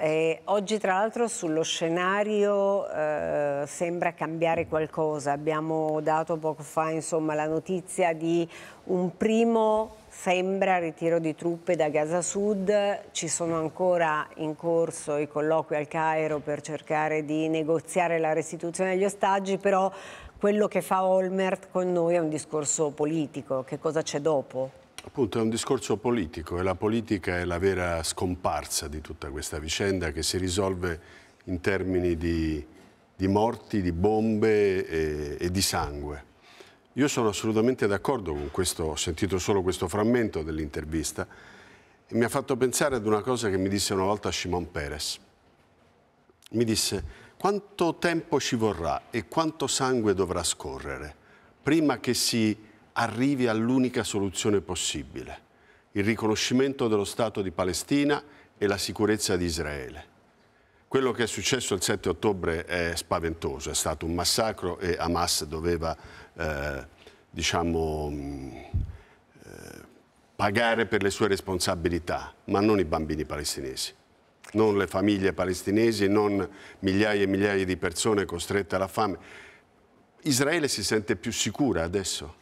Eh, oggi tra l'altro sullo scenario eh, sembra cambiare qualcosa, abbiamo dato poco fa insomma, la notizia di un primo sembra ritiro di truppe da Gaza Sud, ci sono ancora in corso i colloqui al Cairo per cercare di negoziare la restituzione degli ostaggi, però quello che fa Olmert con noi è un discorso politico, che cosa c'è dopo? Appunto è un discorso politico e la politica è la vera scomparsa di tutta questa vicenda che si risolve in termini di, di morti, di bombe e, e di sangue. Io sono assolutamente d'accordo con questo, ho sentito solo questo frammento dell'intervista e mi ha fatto pensare ad una cosa che mi disse una volta Shimon Peres. Mi disse quanto tempo ci vorrà e quanto sangue dovrà scorrere prima che si arrivi all'unica soluzione possibile, il riconoscimento dello Stato di Palestina e la sicurezza di Israele. Quello che è successo il 7 ottobre è spaventoso, è stato un massacro e Hamas doveva, eh, diciamo, mm, eh, pagare per le sue responsabilità, ma non i bambini palestinesi non le famiglie palestinesi, non migliaia e migliaia di persone costrette alla fame. Israele si sente più sicura adesso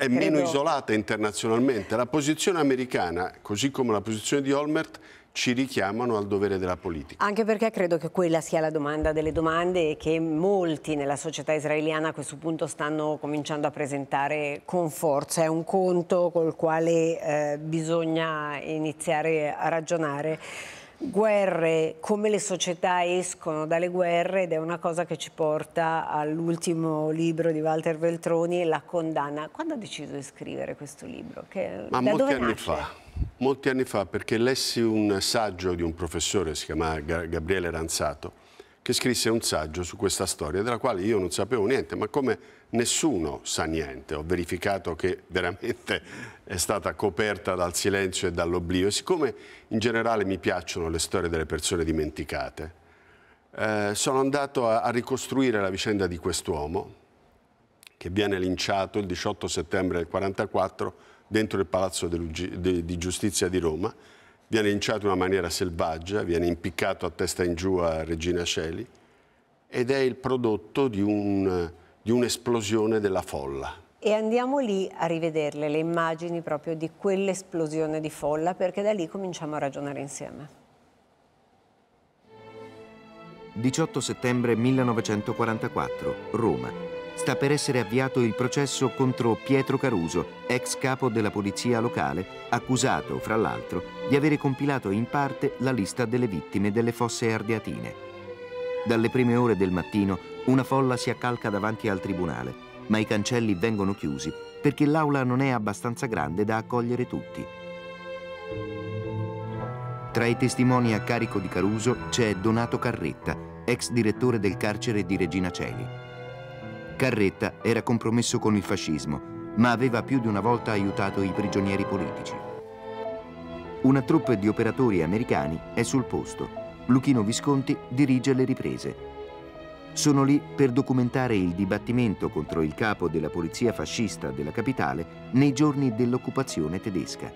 è credo... meno isolata internazionalmente. La posizione americana, così come la posizione di Olmert, ci richiamano al dovere della politica. Anche perché credo che quella sia la domanda delle domande e che molti nella società israeliana a questo punto stanno cominciando a presentare con forza. È un conto col quale eh, bisogna iniziare a ragionare guerre, come le società escono dalle guerre ed è una cosa che ci porta all'ultimo libro di Walter Veltroni, La condanna. Quando ha deciso di scrivere questo libro? Che, Ma molti anni, fa, molti anni fa, perché lessi un saggio di un professore, si chiama Gabriele Ranzato, che scrisse un saggio su questa storia, della quale io non sapevo niente, ma come nessuno sa niente, ho verificato che veramente è stata coperta dal silenzio e dall'oblio. E siccome in generale mi piacciono le storie delle persone dimenticate, eh, sono andato a, a ricostruire la vicenda di quest'uomo, che viene linciato il 18 settembre del 1944 dentro il Palazzo di Giustizia di Roma, viene linciato in una maniera selvaggia, viene impiccato a testa in giù a Regina Celi ed è il prodotto di un'esplosione della folla. E andiamo lì a rivederle, le immagini proprio di quell'esplosione di folla, perché da lì cominciamo a ragionare insieme. 18 settembre 1944, Roma sta per essere avviato il processo contro Pietro Caruso, ex capo della polizia locale, accusato, fra l'altro, di avere compilato in parte la lista delle vittime delle fosse ardeatine. Dalle prime ore del mattino una folla si accalca davanti al tribunale, ma i cancelli vengono chiusi perché l'aula non è abbastanza grande da accogliere tutti. Tra i testimoni a carico di Caruso c'è Donato Carretta, ex direttore del carcere di Regina Celi. Carretta era compromesso con il fascismo, ma aveva più di una volta aiutato i prigionieri politici. Una troupe di operatori americani è sul posto. Luchino Visconti dirige le riprese. Sono lì per documentare il dibattimento contro il capo della polizia fascista della capitale nei giorni dell'occupazione tedesca.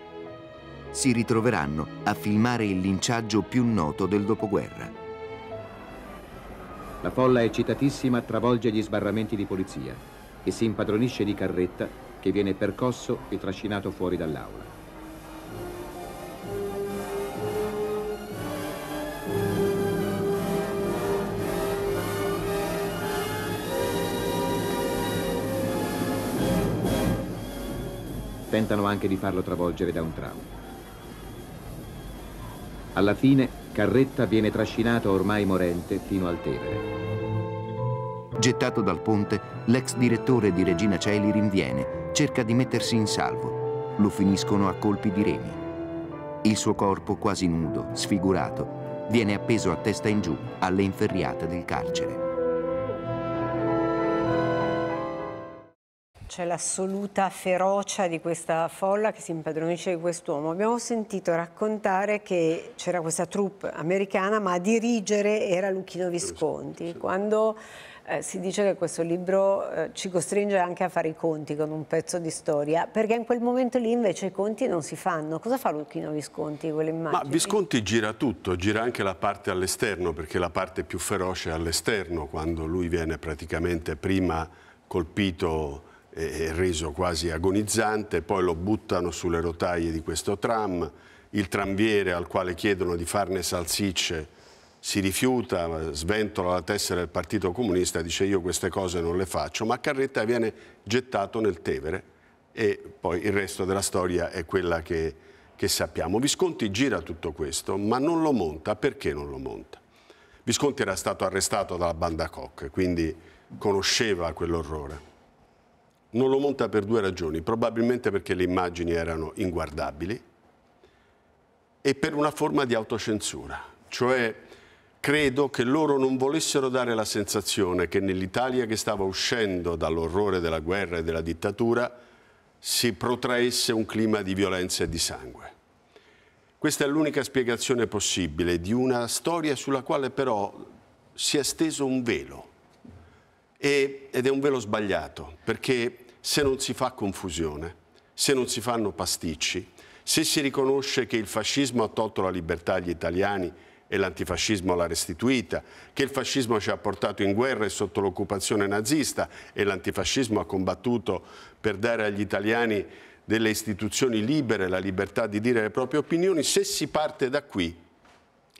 Si ritroveranno a filmare il linciaggio più noto del dopoguerra. La folla eccitatissima travolge gli sbarramenti di polizia e si impadronisce di Carretta che viene percosso e trascinato fuori dall'aula. Tentano anche di farlo travolgere da un tram. Alla fine Carretta viene trascinato ormai morente fino al Tevere. Gettato dal ponte, l'ex direttore di Regina Celi rinviene, cerca di mettersi in salvo. Lo finiscono a colpi di remi. Il suo corpo, quasi nudo, sfigurato, viene appeso a testa in giù alle inferriate del carcere. c'è l'assoluta ferocia di questa folla che si impadronisce di quest'uomo. Abbiamo sentito raccontare che c'era questa troupe americana, ma a dirigere era Luchino Visconti. Quando eh, si dice che questo libro eh, ci costringe anche a fare i conti con un pezzo di storia, perché in quel momento lì invece i conti non si fanno. Cosa fa Luchino Visconti con le immagini? Ma Visconti gira tutto, gira anche la parte all'esterno, perché la parte più feroce è all'esterno, quando lui viene praticamente prima colpito è reso quasi agonizzante, poi lo buttano sulle rotaie di questo tram, il tramviere al quale chiedono di farne salsicce si rifiuta, sventola la tessera del Partito Comunista, dice io queste cose non le faccio, ma Carretta viene gettato nel Tevere e poi il resto della storia è quella che, che sappiamo. Visconti gira tutto questo, ma non lo monta. Perché non lo monta? Visconti era stato arrestato dalla banda Koch, quindi conosceva quell'orrore non lo monta per due ragioni, probabilmente perché le immagini erano inguardabili e per una forma di autocensura, cioè credo che loro non volessero dare la sensazione che nell'Italia che stava uscendo dall'orrore della guerra e della dittatura si protraesse un clima di violenza e di sangue. Questa è l'unica spiegazione possibile di una storia sulla quale però si è steso un velo ed è un velo sbagliato perché se non si fa confusione, se non si fanno pasticci, se si riconosce che il fascismo ha tolto la libertà agli italiani e l'antifascismo l'ha restituita, che il fascismo ci ha portato in guerra e sotto l'occupazione nazista e l'antifascismo ha combattuto per dare agli italiani delle istituzioni libere la libertà di dire le proprie opinioni, se si parte da qui,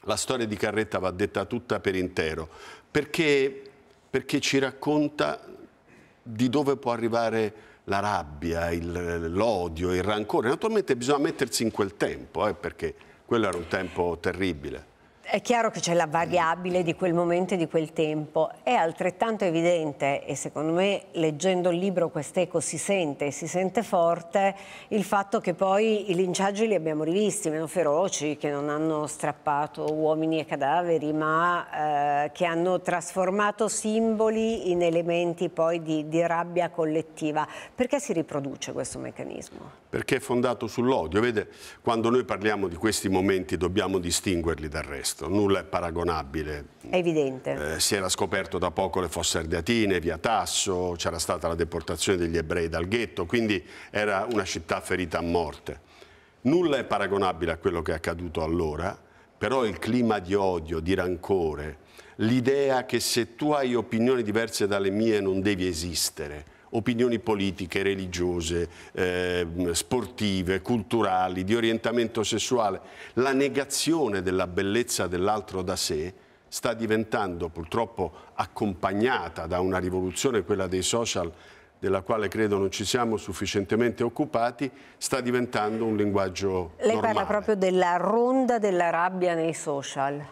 la storia di Carretta va detta tutta per intero, perché, perché ci racconta di dove può arrivare la rabbia, l'odio, il, il rancore. Naturalmente bisogna mettersi in quel tempo, eh, perché quello era un tempo terribile. È chiaro che c'è la variabile di quel momento e di quel tempo. È altrettanto evidente, e secondo me leggendo il libro quest'eco si sente, si sente forte, il fatto che poi i linciaggi li abbiamo rivisti, meno feroci, che non hanno strappato uomini e cadaveri, ma eh, che hanno trasformato simboli in elementi poi di, di rabbia collettiva. Perché si riproduce questo meccanismo? Perché è fondato sull'odio. Vede, quando noi parliamo di questi momenti dobbiamo distinguerli dal resto questo, nulla è paragonabile. È evidente. Eh, si era scoperto da poco le fosse ardeatine, via Tasso, c'era stata la deportazione degli ebrei dal ghetto, quindi era una città ferita a morte. Nulla è paragonabile a quello che è accaduto allora, però il clima di odio, di rancore, l'idea che se tu hai opinioni diverse dalle mie non devi esistere, opinioni politiche, religiose, eh, sportive, culturali, di orientamento sessuale, la negazione della bellezza dell'altro da sé sta diventando purtroppo accompagnata da una rivoluzione, quella dei social, della quale credo non ci siamo sufficientemente occupati, sta diventando un linguaggio Lei normale. parla proprio della ronda della rabbia nei social.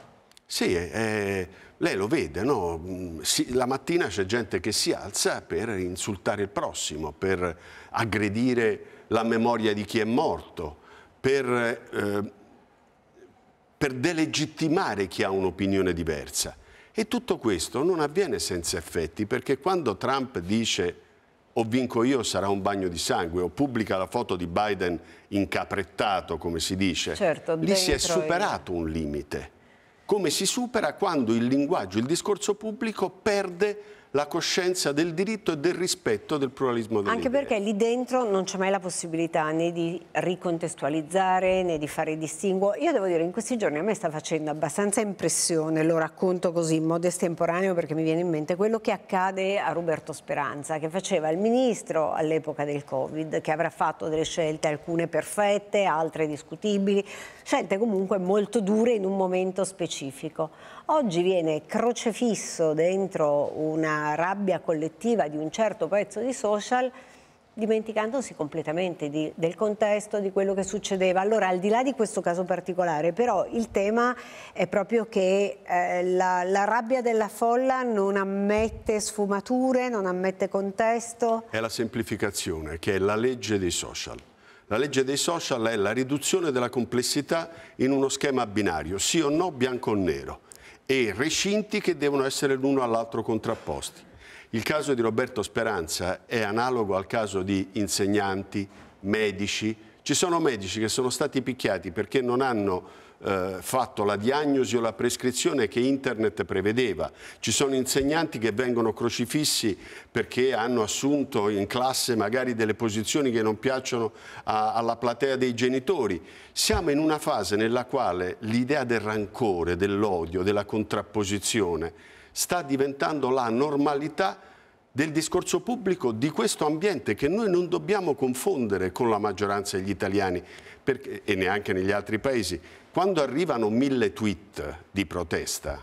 Sì, eh, eh, lei lo vede, no? Mm, si, la mattina c'è gente che si alza per insultare il prossimo, per aggredire la memoria di chi è morto, per, eh, per delegittimare chi ha un'opinione diversa. E tutto questo non avviene senza effetti, perché quando Trump dice o vinco io sarà un bagno di sangue, o pubblica la foto di Biden incaprettato, come si dice, certo, lì si è superato io. un limite come si supera quando il linguaggio, il discorso pubblico perde la coscienza del diritto e del rispetto del pluralismo delle Anche idee. perché lì dentro non c'è mai la possibilità né di ricontestualizzare né di fare distinguo. Io devo dire, in questi giorni a me sta facendo abbastanza impressione, lo racconto così in modo estemporaneo perché mi viene in mente quello che accade a Roberto Speranza, che faceva il ministro all'epoca del Covid, che avrà fatto delle scelte, alcune perfette, altre discutibili, scelte comunque molto dure in un momento specifico. Oggi viene crocefisso dentro una rabbia collettiva di un certo pezzo di social dimenticandosi completamente di, del contesto, di quello che succedeva. Allora, al di là di questo caso particolare, però il tema è proprio che eh, la, la, rabbia della folla non ammette sfumature, non ammette contesto. È la semplificazione, che è la legge dei social. La legge dei social è la riduzione della complessità in uno schema binario, sì o no, bianco o nero e recinti che devono essere l'uno all'altro contrapposti. Il caso di Roberto Speranza è analogo al caso di insegnanti, medici. Ci sono medici che sono stati picchiati perché non hanno eh, fatto la diagnosi o la prescrizione che internet prevedeva. Ci sono insegnanti che vengono crocifissi perché hanno assunto in classe magari delle posizioni che non piacciono a, alla platea dei genitori. Siamo in una fase nella quale l'idea del rancore, dell'odio, della contrapposizione sta diventando la normalità del discorso pubblico di questo ambiente che noi non dobbiamo confondere con la maggioranza degli italiani perché, e neanche negli altri paesi, quando arrivano mille tweet di protesta,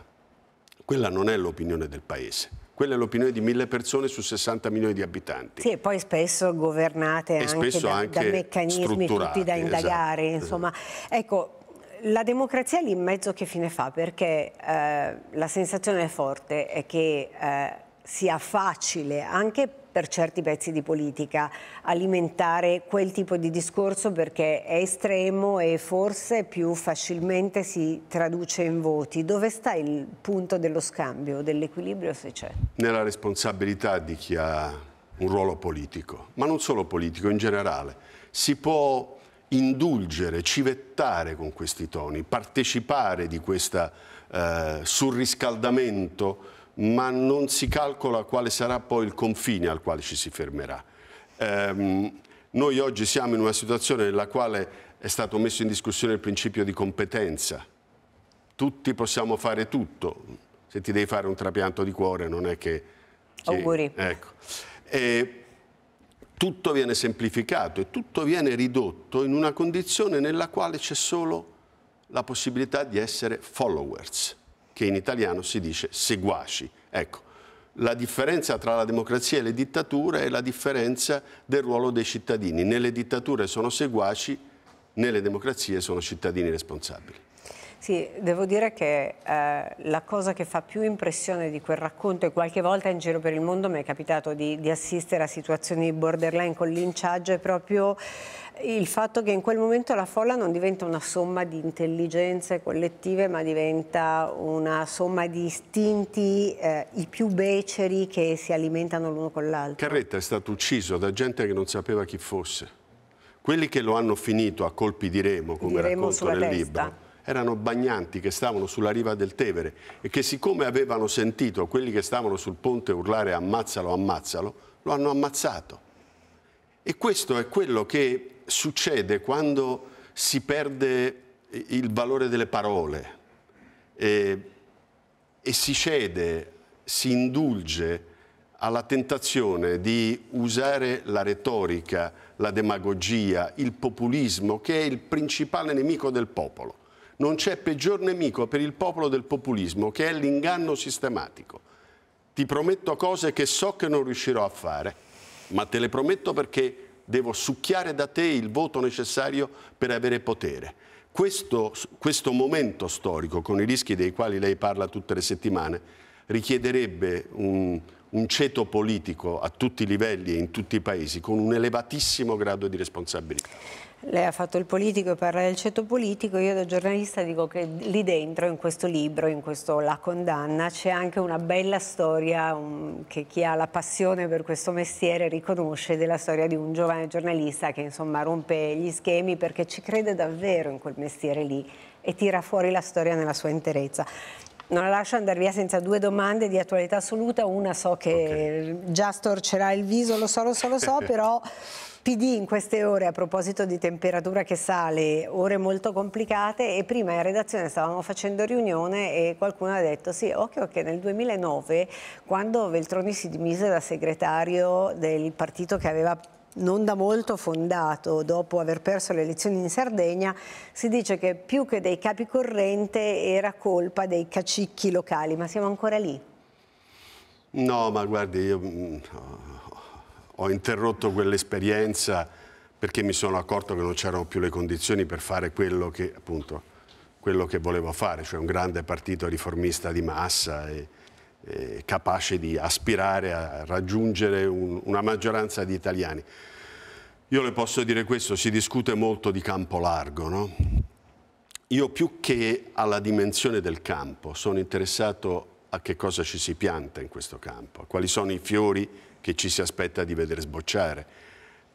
quella non è l'opinione del paese. Quella è l'opinione di mille persone su 60 milioni di abitanti. Sì, e poi spesso governate anche, spesso da, anche da, meccanismi tutti da esatto. indagare. Esatto. Insomma, ecco, la democrazia lì in mezzo che fine fa? Perché eh, la sensazione forte è che eh, sia facile anche per certi pezzi di politica alimentare quel tipo di discorso perché è estremo e forse più facilmente si traduce in voti. Dove sta il punto dello scambio, dell'equilibrio se c'è? Nella responsabilità di chi ha un ruolo politico, ma non solo politico, in generale. Si può indulgere, civettare con questi toni, partecipare di questo eh, surriscaldamento ma non si calcola quale sarà poi il confine al quale ci si fermerà. Ehm, noi oggi siamo in una situazione nella quale è stato messo in discussione il principio di competenza. Tutti possiamo fare tutto. Se ti devi fare un trapianto di cuore non è che... che Auguri. Ecco. E tutto viene semplificato e tutto viene ridotto in una condizione nella quale c'è solo la possibilità di essere followers che in italiano si dice seguaci. Ecco, la differenza tra la democrazia e le dittature è la differenza del ruolo dei cittadini. Nelle dittature sono seguaci, nelle democrazie sono cittadini responsabili. Sì, devo dire che eh, la cosa che fa più impressione di quel racconto e qualche volta in giro per il mondo mi è capitato di, di assistere a situazioni borderline con linciaggio è proprio il fatto che in quel momento la folla non diventa una somma di intelligenze collettive ma diventa una somma di istinti eh, i più beceri che si alimentano l'uno con l'altro. Carretta è stato ucciso da gente che non sapeva chi fosse. Quelli che lo hanno finito a colpi di remo, come di remo racconto nel testa. libro, erano bagnanti che stavano sulla riva del Tevere e che siccome avevano sentito quelli che stavano sul ponte urlare ammazzalo, ammazzalo, lo hanno ammazzato. E questo è quello che succede quando si perde il valore delle parole e, e si cede, si indulge alla tentazione di usare la retorica, la demagogia, il populismo, che è il principale nemico del popolo. Non c'è peggior nemico per il popolo del populismo, che è l'inganno sistematico. Ti prometto cose che so che non riuscirò a fare, ma te le prometto perché devo succhiare da te il voto necessario per avere potere. Questo, questo momento storico, con i rischi dei quali lei parla tutte le settimane, richiederebbe un, un ceto politico a tutti i livelli e in tutti i paesi con un elevatissimo grado di responsabilità. Lei ha fatto il politico e parla del ceto politico, io da giornalista dico che lì dentro, in questo libro, in questo La condanna, c'è anche una bella storia um, che chi ha la passione per questo mestiere riconosce della storia di un giovane giornalista che insomma rompe gli schemi perché ci crede davvero in quel mestiere lì e tira fuori la storia nella sua interezza. Non la lascio andare via senza due domande di attualità assoluta, una so che okay. già storcerà il viso, lo so, lo so, lo so, però PD in queste ore a proposito di temperatura che sale, ore molto complicate e prima in redazione stavamo facendo riunione e qualcuno ha detto sì, occhio che nel 2009 quando Veltroni si dimise da segretario del partito che aveva non da molto fondato dopo aver perso le elezioni in Sardegna, si dice che più che dei capi corrente era colpa dei cacicchi locali, ma siamo ancora lì? No, ma guardi, io mm, ho interrotto quell'esperienza perché mi sono accorto che non c'erano più le condizioni per fare quello che, appunto, quello che volevo fare, cioè un grande partito riformista di massa e, e capace di aspirare a raggiungere un, una maggioranza di italiani. Io le posso dire questo, si discute molto di campo largo, no? Io più che alla dimensione del campo sono interessato a che cosa ci si pianta in questo campo, quali sono i fiori che ci si aspetta di vedere sbocciare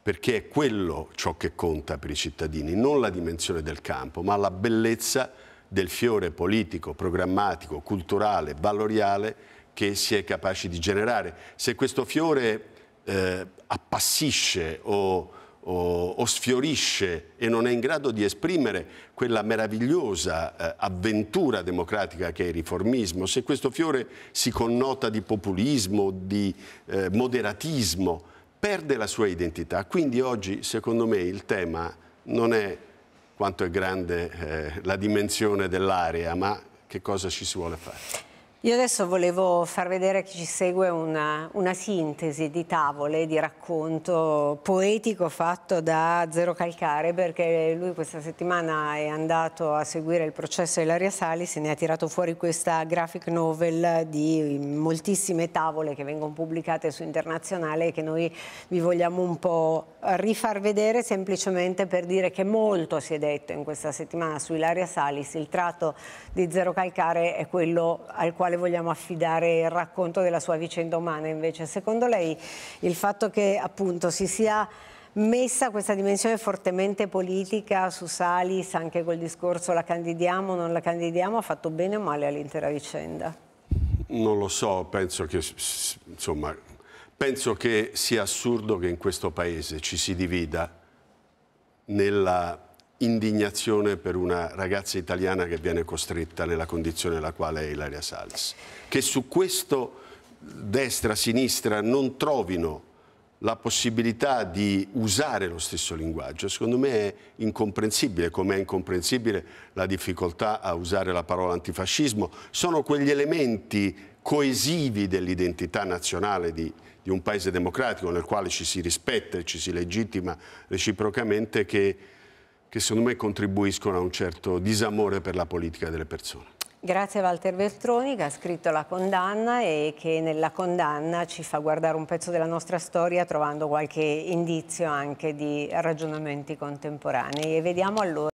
perché è quello ciò che conta per i cittadini, non la dimensione del campo, ma la bellezza del fiore politico, programmatico, culturale, valoriale che si è capaci di generare. Se questo fiore eh, appassisce o o, o, sfiorisce e non è in grado di esprimere quella meravigliosa eh, avventura democratica che è il riformismo, se questo fiore si connota di populismo, di eh, moderatismo, perde la sua identità. Quindi oggi, secondo me, il tema non è quanto è grande eh, la dimensione dell'area, ma che cosa ci si vuole fare. Io adesso volevo far vedere a chi ci segue una, una sintesi di tavole, di racconto poetico fatto da Zero Calcare perché lui questa settimana è andato a seguire il processo di Ilaria Salis e ne ha tirato fuori questa graphic novel di moltissime tavole che vengono pubblicate su Internazionale e che noi vi vogliamo un po' rifar vedere semplicemente per dire che molto si è detto in questa settimana su Ilaria Salis, il tratto di Zero Calcare è quello al quale quale vogliamo affidare il racconto della sua vicenda umana invece. Secondo lei il fatto che appunto si sia messa questa dimensione fortemente politica su Salis, anche col discorso la candidiamo o non la candidiamo, ha fatto bene o male all'intera vicenda? Non lo so, penso che, insomma, penso che sia assurdo che in questo paese ci si divida nella indignazione per una ragazza italiana che viene costretta nella condizione nella quale è Ilaria Salis. Che su questo destra, sinistra non trovino la possibilità di usare lo stesso linguaggio, secondo me è incomprensibile, come è incomprensibile la difficoltà a usare la parola antifascismo, sono quegli elementi coesivi dell'identità nazionale di, di, un paese democratico nel quale ci si rispetta e ci si legittima reciprocamente che che secondo me contribuiscono a un certo disamore per la politica delle persone. Grazie a Walter Veltroni che ha scritto La condanna e che nella condanna ci fa guardare un pezzo della nostra storia trovando qualche indizio anche di ragionamenti contemporanei. E vediamo allora.